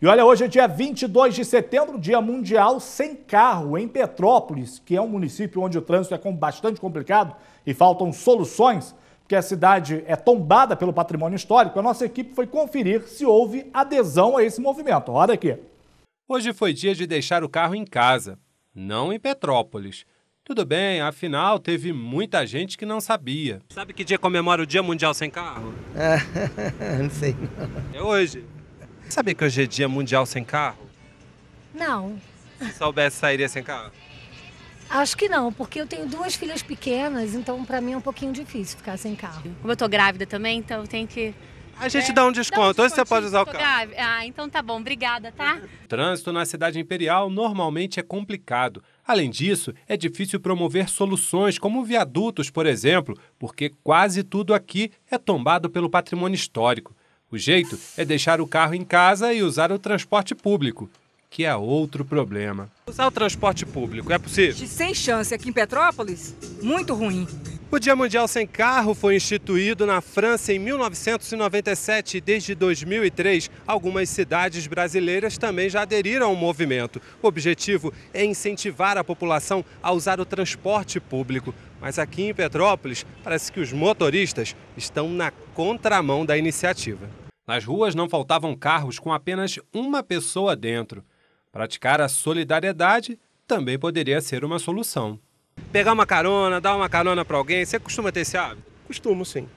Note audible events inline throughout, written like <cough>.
E olha, hoje é dia 22 de setembro, dia mundial sem carro em Petrópolis, que é um município onde o trânsito é bastante complicado e faltam soluções, porque a cidade é tombada pelo patrimônio histórico. A nossa equipe foi conferir se houve adesão a esse movimento. Olha aqui. Hoje foi dia de deixar o carro em casa, não em Petrópolis. Tudo bem, afinal teve muita gente que não sabia. Sabe que dia comemora o Dia Mundial Sem Carro? Ah, <laughs> não sei. Não. É hoje. Sabia que hoje é dia mundial sem carro? Não. Se soubesse, sairia sem carro? Acho que não, porque eu tenho duas filhas pequenas, então para mim é um pouquinho difícil ficar sem carro. Como eu tô grávida também, então eu tenho que a gente é, dá um desconto. Dá um Hoje você pode usar o carro. Grave. Ah, então tá bom. Obrigada, tá? Trânsito na cidade imperial normalmente é complicado. Além disso, é difícil promover soluções como viadutos, por exemplo, porque quase tudo aqui é tombado pelo patrimônio histórico. O jeito é deixar o carro em casa e usar o transporte público, que é outro problema. Usar o transporte público é possível? Sem chance aqui em Petrópolis? Muito ruim. O Dia Mundial Sem Carro foi instituído na França em 1997 e desde 2003 algumas cidades brasileiras também já aderiram ao movimento. O objetivo é incentivar a população a usar o transporte público. Mas aqui em Petrópolis, parece que os motoristas estão na contramão da iniciativa. Nas ruas não faltavam carros com apenas uma pessoa dentro. Praticar a solidariedade também poderia ser uma solução. Pegar uma carona, dar uma carona para alguém, você costuma ter esse hábito? Costumo, sim.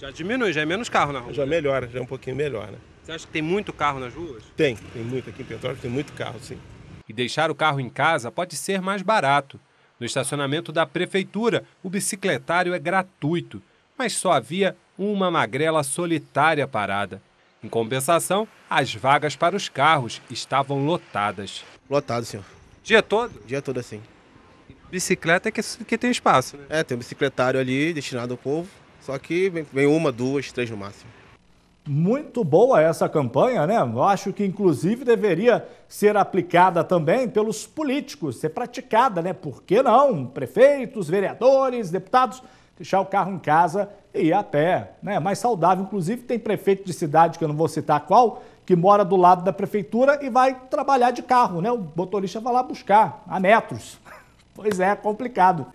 Já diminui, já é menos carro na rua? Já melhora, já é um pouquinho melhor, né? Você acha que tem muito carro nas ruas? Tem, tem muito. Aqui em Petrópolis tem muito carro, sim. E deixar o carro em casa pode ser mais barato. No estacionamento da prefeitura, o bicicletário é gratuito, mas só havia uma magrela solitária parada. Em compensação, as vagas para os carros estavam lotadas. Lotado, senhor. Dia todo? Dia todo sim. Bicicleta é que, que tem espaço, né? É, tem um bicicletário ali destinado ao povo, só que vem, vem uma, duas, três no máximo. Muito boa essa campanha, né? Eu acho que inclusive deveria ser aplicada também pelos políticos, ser praticada, né? Por que não? Prefeitos, vereadores, deputados, deixar o carro em casa e ir a pé, né? Mais saudável. Inclusive tem prefeito de cidade, que eu não vou citar qual, que mora do lado da prefeitura e vai trabalhar de carro, né? O motorista vai lá buscar, a metros. <laughs> Pois é, complicado.